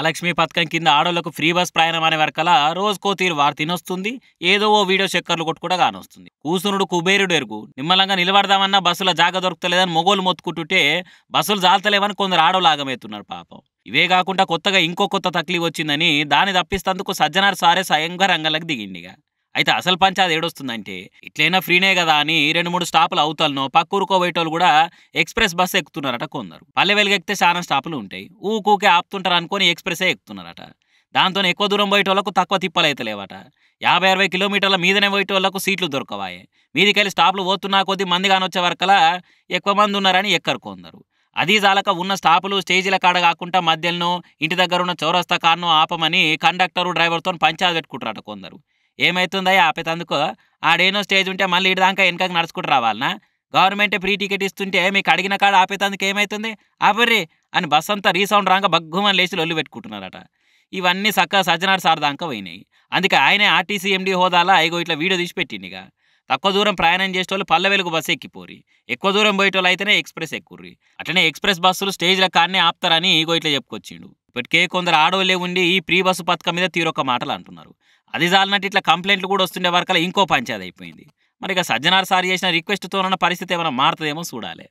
మహాలక్ష్మి పథకం కింద ఆడోళ్లకు free bus ప్రయాణం అనే వరకల రోజుకో తీరు వారు తినొస్తుంది ఏదో ఓ వీడియో కొట్టు కూడా కానొస్తుంది కూసునుడు కుబేరుడు ఎరుగు నిమ్మలంగా నిలబడదామన్నా బస్సుల జాగ దొరకలేదని మొగోలు మొత్తుకుంటుంటే బస్సులు జాలతలేవని కొందరు ఆడోళ్ళు ఆగమవుతున్నారు పాపం ఇవే కాకుండా కొత్తగా ఇంకో కొత్త తక్లీ వచ్చిందని దాన్ని తప్పిస్తందుకు సజ్జనారు సారే స్వయంగా రంగంలోకి దిగిండిగా అయితే అసలు పంచాది ఏడొస్తుందంటే ఇట్లైనా ఫ్రీనే కదా అని రెండు మూడు స్టాపులు అవుతాలను పక్కూరుకో పోయేటోళ్ళు కూడా ఎక్స్ప్రెస్ బస్సు ఎక్కుతున్నారట కొందరు పల్లె ఎక్కితే చాలా స్టాపులు ఉంటాయి ఊకూకే ఆపుతుంటారు అనుకుని ఎక్స్ప్రెసే ఎక్కుతున్నారట దాంతో ఎక్కువ దూరం పోయేటోళ్ళకు తక్కువ తిప్పలు అయితే లేవట యాభై అరవై కిలోమీటర్ల మీదనే పోయేటోళ్ళకు సీట్లు దొరకవాయే మీదికెళ్ళి స్టాపులు పోతున్నా కొద్ది మంది కానొచ్చే వరకలా ఎక్కువ మంది ఉన్నారని ఎక్కరు కొందరు అది జాలక ఉన్న స్టాపులు స్టేజీల కాడ కాకుండా మధ్యలో ఇంటి దగ్గర ఉన్న చౌరస్తా కార్ను ఆపమని కండక్టరు డ్రైవర్తో పంచాది పెట్టుకుంటారట కొందరు ఏమవుతుందా ఆపేతందుకు ఆడేనో స్టేజ్ ఉంటే మళ్ళీ ఇడదాకా వెనక నడుచుకుంటూ రావాలనా గవర్నమెంటే ఫ్రీ టికెట్ ఇస్తుంటే మీకు అడిగిన కాడ ఆపేతందుకు ఏమవుతుంది ఆపర్రి అని బస్ అంతా రీసౌండ్ రాక బగ్గుమని లేచి లొల్లు పెట్టుకుంటున్నారట ఇవన్నీ చక్కగా సజ్జనాడు సార్ దాకా పోయినాయి అందుకే ఆయనే ఆర్టీసీ ఎండి హోదాలా ఐగో ఇట్లా వీడియో తీసి పెట్టిండిగా తక్కువ దూరం ప్రయాణం చేసేటోళ్ళు పల్లె వెలుగు బస్సు ఎక్కిపోరి ఎక్కువ దూరం పోయేటోళ్ళు అయితేనే ఎక్స్ప్రెస్ ఎక్కుర్రి అట్లనే ఎక్స్ప్రెస్ బస్సులు స్టేజ్ల కానీ ఆపుతారని ఈగో ఇట్లా చెప్పుకొచ్చిండు ఇప్పటికే కొందరు ఆడోళ్ళే ఉండి ఈ ప్రీ బస్సు పథకం మీద తీరొక మాటలు అంటున్నారు అది చాలనట్టు ఇట్లా కంప్లైంట్లు కూడా వస్తుండే వరకు ఇంకో పంచాయతీ అయిపోయింది మరి ఇక సజ్జనార్ సార్ చేసిన రిక్వెస్ట్తోనన్న పరిస్థితి ఏమైనా మారుతుందేమో చూడాలి